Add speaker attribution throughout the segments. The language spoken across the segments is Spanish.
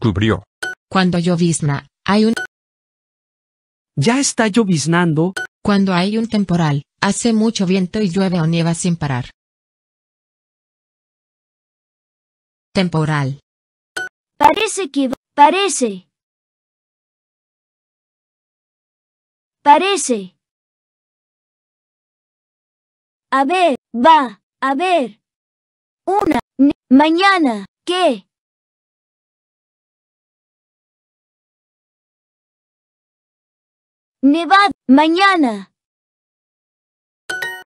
Speaker 1: Cubrió.
Speaker 2: Cuando llovizna, hay un... Ya está lloviznando. Cuando hay un temporal, hace mucho viento y llueve o nieva sin parar. Temporal. Parece
Speaker 3: que... Parece. Parece. A ver, va, a ver. Una, mañana, ¿qué? Nevad, mañana.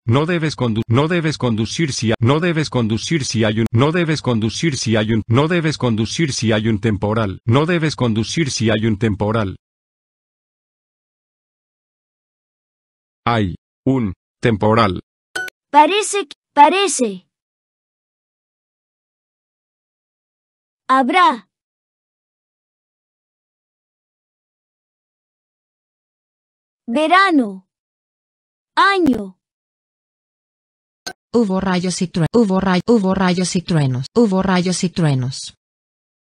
Speaker 1: No debes condu no debes conducir si no debes conducir si hay un no debes conducir si hay un no debes conducir si hay un temporal no debes conducir si hay un temporal hay un temporal
Speaker 3: parece parece habrá
Speaker 2: Verano. Año. Hubo rayos y truenos. Hubo, rayos y truenos. Hubo rayos y truenos.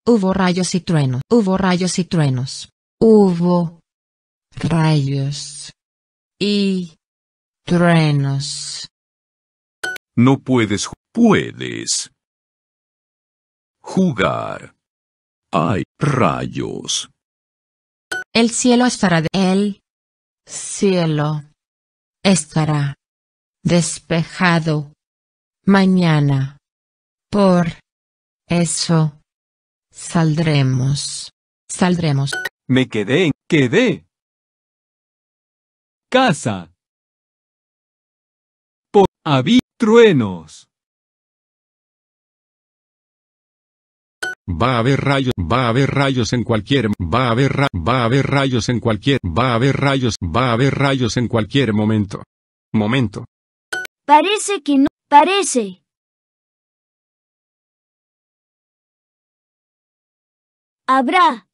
Speaker 2: Hubo rayos y truenos. Hubo rayos y truenos. Hubo rayos y truenos.
Speaker 1: No puedes, puedes jugar. Hay rayos.
Speaker 2: El cielo estará de él. Cielo. Estará. Despejado. Mañana. Por. Eso. Saldremos. Saldremos.
Speaker 1: Me quedé. Quedé. Casa. Por. Habí. Truenos. Va a haber rayos, va a haber rayos en cualquier, va a haber va a haber rayos en cualquier, va a haber rayos, va a haber rayos en cualquier momento. Momento.
Speaker 2: Parece que no, parece.
Speaker 3: Habrá.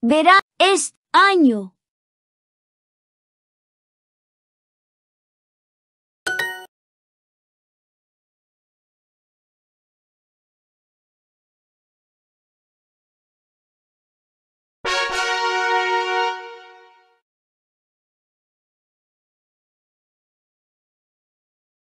Speaker 3: Verá, es, año.